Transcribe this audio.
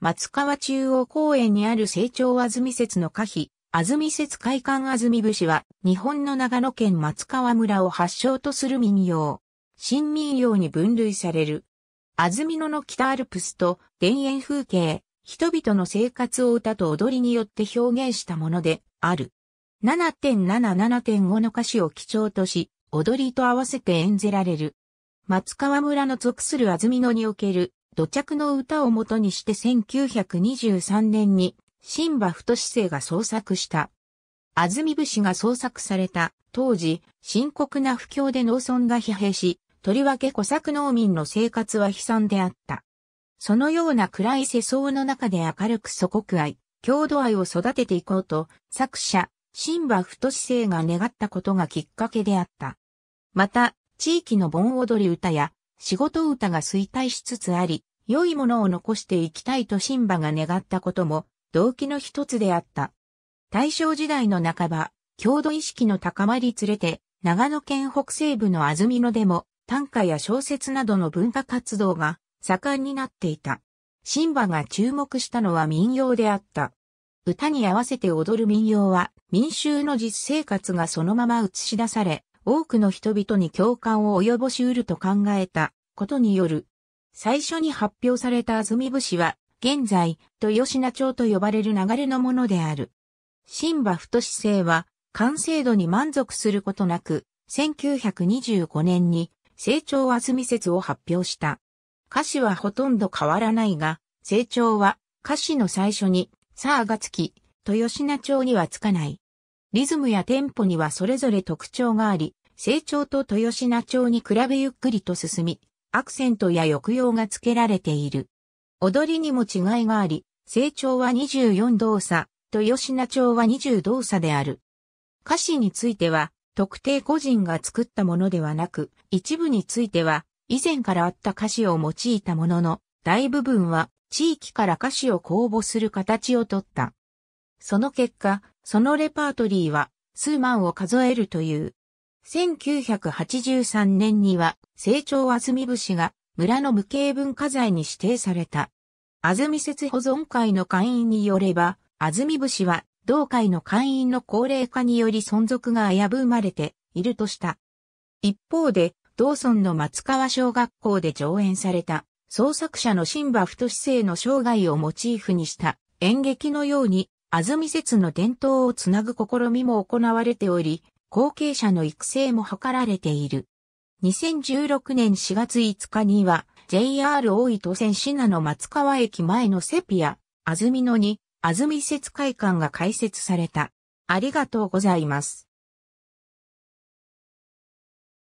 松川中央公園にある成長安住節の可否、安住節会館安住節は、日本の長野県松川村を発祥とする民謡。新民謡に分類される。安住野の北アルプスと田園風景、人々の生活を歌と踊りによって表現したものである。7.7.7.5の歌詞を基調とし、踊りと合わせて演じられる。松川村の属する安住野における土着の歌をもとにして1923年に、新馬太市生が創作した。安住節が創作された、当時、深刻な不況で農村が疲弊し、とりわけ小作農民の生活は悲惨であった。そのような暗い世相の中で明るく祖国愛、郷土愛を育てていこうと、作者、新馬太志生が願ったことがきっかけであった。また、地域の盆踊り歌や仕事歌が衰退しつつあり、良いものを残していきたいとシンバが願ったことも動機の一つであった。大正時代の半ば、郷土意識の高まりつれて、長野県北西部の安曇野でも短歌や小説などの文化活動が盛んになっていた。シンバが注目したのは民謡であった。歌に合わせて踊る民謡は民衆の実生活がそのまま映し出され、多くの人々に共感を及ぼしうると考えたことによる最初に発表された安住節は、現在、豊品町と呼ばれる流れのものである。新馬太市政は、完成度に満足することなく、1925年に、成長安住説を発表した。歌詞はほとんど変わらないが、成長は歌詞の最初に、さあがつき、豊品町にはつかない。リズムやテンポにはそれぞれ特徴があり、成長と豊品町に比べゆっくりと進み、アクセントや抑揚が付けられている。踊りにも違いがあり、成長は24動作、豊品町は20動作である。歌詞については、特定個人が作ったものではなく、一部については、以前からあった歌詞を用いたものの、大部分は地域から歌詞を公募する形をとった。その結果、そのレパートリーは数万を数えるという1983年には、成長あずみ節が村の無形文化財に指定された。あずみ節保存会の会員によれば、あずみ節は同会の会員の高齢化により存続が危ぶまれているとした。一方で、同村の松川小学校で上演された、創作者の新馬太生の生涯をモチーフにした演劇のように、安住節の伝統をつなぐ試みも行われており、後継者の育成も図られている。2016年4月5日には JR 大糸線品の松川駅前のセピア、安住野に安住施設会館が開設された。ありがとうございます。